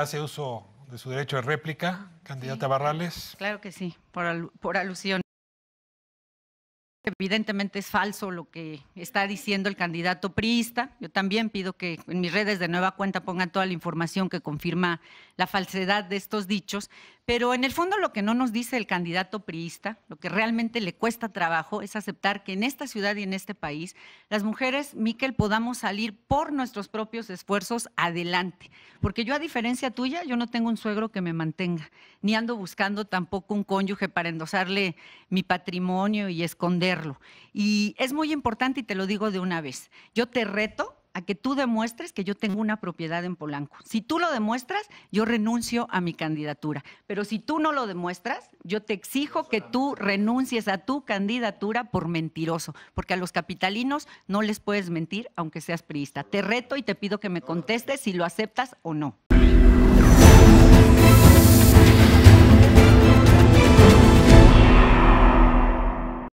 hace uso de su derecho de réplica, candidata Barrales. Claro que sí, por, por alusión. Evidentemente es falso lo que está diciendo el candidato priista. Yo también pido que en mis redes de nueva cuenta pongan toda la información que confirma la falsedad de estos dichos, pero en el fondo lo que no nos dice el candidato priista, lo que realmente le cuesta trabajo, es aceptar que en esta ciudad y en este país las mujeres, Miquel, podamos salir por nuestros propios esfuerzos adelante. Porque yo, a diferencia tuya, yo no tengo un suegro que me mantenga, ni ando buscando tampoco un cónyuge para endosarle mi patrimonio y esconderlo. Y es muy importante, y te lo digo de una vez, yo te reto a que tú demuestres que yo tengo una propiedad en Polanco. Si tú lo demuestras, yo renuncio a mi candidatura. Pero si tú no lo demuestras, yo te exijo que tú renuncies a tu candidatura por mentiroso, porque a los capitalinos no les puedes mentir aunque seas priista. Te reto y te pido que me contestes si lo aceptas o no.